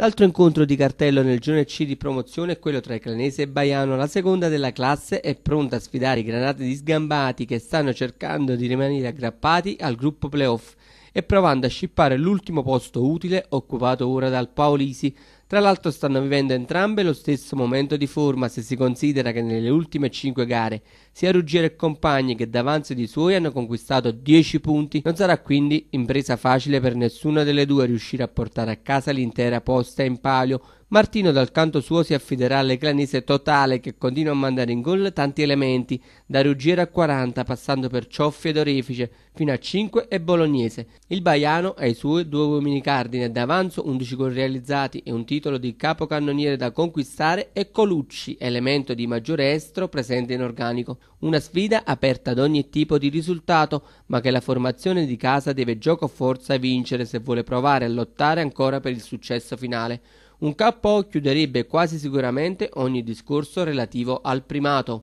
L'altro incontro di cartello nel girone C di promozione è quello tra Clanese e Baiano. La seconda della classe è pronta a sfidare i granati di sgambati che stanno cercando di rimanere aggrappati al gruppo playoff e provando a scippare l'ultimo posto utile occupato ora dal Paolisi. Tra l'altro stanno vivendo entrambe lo stesso momento di forma se si considera che nelle ultime 5 gare sia Ruggiero e compagni che d'avanzo di suoi hanno conquistato 10 punti. Non sarà quindi impresa facile per nessuna delle due riuscire a portare a casa l'intera posta in palio Martino dal canto suo si affiderà alle clanise totale che continua a mandare in gol tanti elementi, da Ruggiero a 40 passando per Cioffi ed Orefice fino a 5 e Bolognese. Il Baiano ha i suoi due uomini cardine d'avanzo, 11 gol realizzati e un titolo di capocannoniere da conquistare e Colucci, elemento di maggiore estro presente in organico. Una sfida aperta ad ogni tipo di risultato, ma che la formazione di casa deve gioco forza vincere se vuole provare a lottare ancora per il successo finale. Un K.O. chiuderebbe quasi sicuramente ogni discorso relativo al primato.